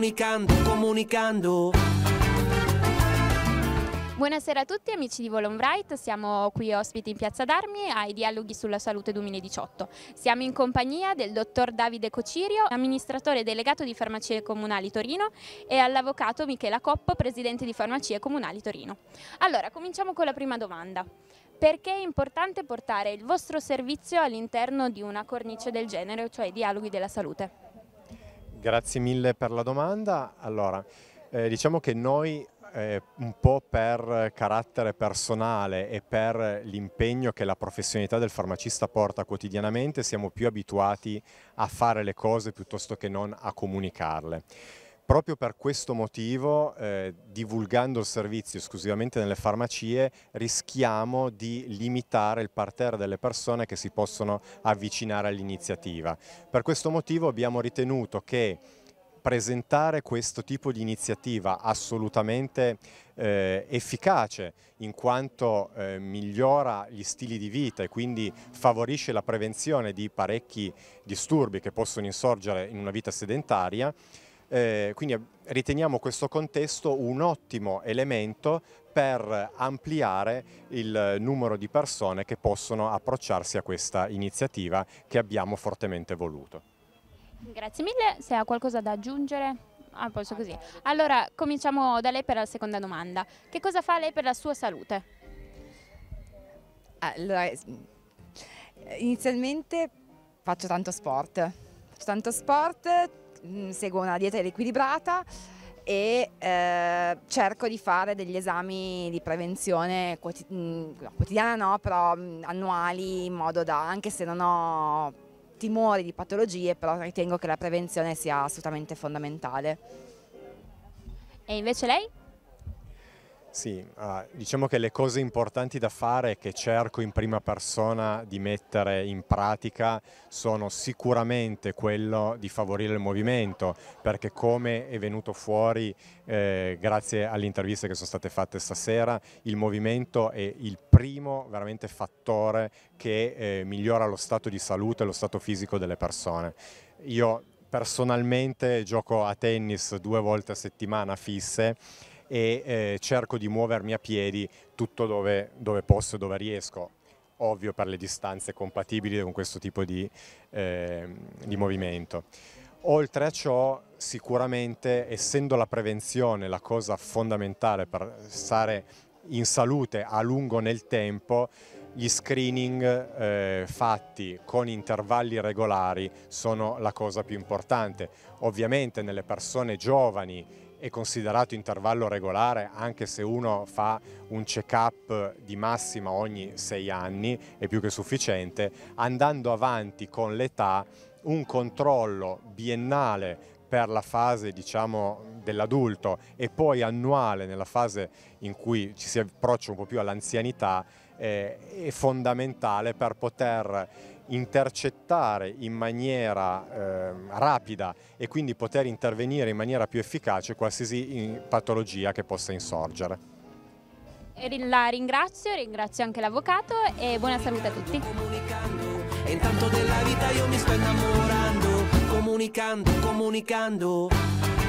comunicando, comunicando. Buonasera a tutti amici di Volonbright, siamo qui ospiti in Piazza d'Armi ai Dialoghi sulla Salute 2018. Siamo in compagnia del dottor Davide Cocirio, amministratore delegato di Farmacie Comunali Torino e all'avvocato Michela Coppo, presidente di Farmacie Comunali Torino. Allora, cominciamo con la prima domanda. Perché è importante portare il vostro servizio all'interno di una cornice del genere, cioè i Dialoghi della Salute? Grazie mille per la domanda. Allora, eh, diciamo che noi eh, un po' per carattere personale e per l'impegno che la professionalità del farmacista porta quotidianamente siamo più abituati a fare le cose piuttosto che non a comunicarle. Proprio per questo motivo, eh, divulgando il servizio esclusivamente nelle farmacie, rischiamo di limitare il parterre delle persone che si possono avvicinare all'iniziativa. Per questo motivo abbiamo ritenuto che presentare questo tipo di iniziativa assolutamente eh, efficace in quanto eh, migliora gli stili di vita e quindi favorisce la prevenzione di parecchi disturbi che possono insorgere in una vita sedentaria eh, quindi riteniamo questo contesto un ottimo elemento per ampliare il numero di persone che possono approcciarsi a questa iniziativa che abbiamo fortemente voluto. Grazie mille, se ha qualcosa da aggiungere? Ah, posso così. Allora, cominciamo da lei per la seconda domanda. Che cosa fa lei per la sua salute? Allora, inizialmente faccio tanto sport. Faccio tanto sport, Mm, seguo una dieta equilibrata e eh, cerco di fare degli esami di prevenzione quotidiana, mm, quotidiana no, però mm, annuali in modo da, anche se non ho timori di patologie, però ritengo che la prevenzione sia assolutamente fondamentale. E invece lei? Sì, uh, diciamo che le cose importanti da fare che cerco in prima persona di mettere in pratica sono sicuramente quello di favorire il movimento, perché come è venuto fuori eh, grazie alle interviste che sono state fatte stasera, il movimento è il primo veramente fattore che eh, migliora lo stato di salute e lo stato fisico delle persone. Io personalmente gioco a tennis due volte a settimana fisse e eh, cerco di muovermi a piedi tutto dove, dove posso, dove riesco, ovvio per le distanze compatibili con questo tipo di, eh, di movimento. Oltre a ciò, sicuramente, essendo la prevenzione la cosa fondamentale per stare in salute a lungo nel tempo, gli screening eh, fatti con intervalli regolari sono la cosa più importante. Ovviamente nelle persone giovani è considerato intervallo regolare anche se uno fa un check-up di massima ogni sei anni, è più che sufficiente, andando avanti con l'età un controllo biennale per la fase diciamo, dell'adulto e poi annuale nella fase in cui ci si approccia un po' più all'anzianità eh, è fondamentale per poter intercettare in maniera eh, rapida e quindi poter intervenire in maniera più efficace qualsiasi patologia che possa insorgere. La ringrazio, ringrazio anche l'avvocato e buona salute a tutti. intanto della vita io mi sto innamorando, comunicando, comunicando.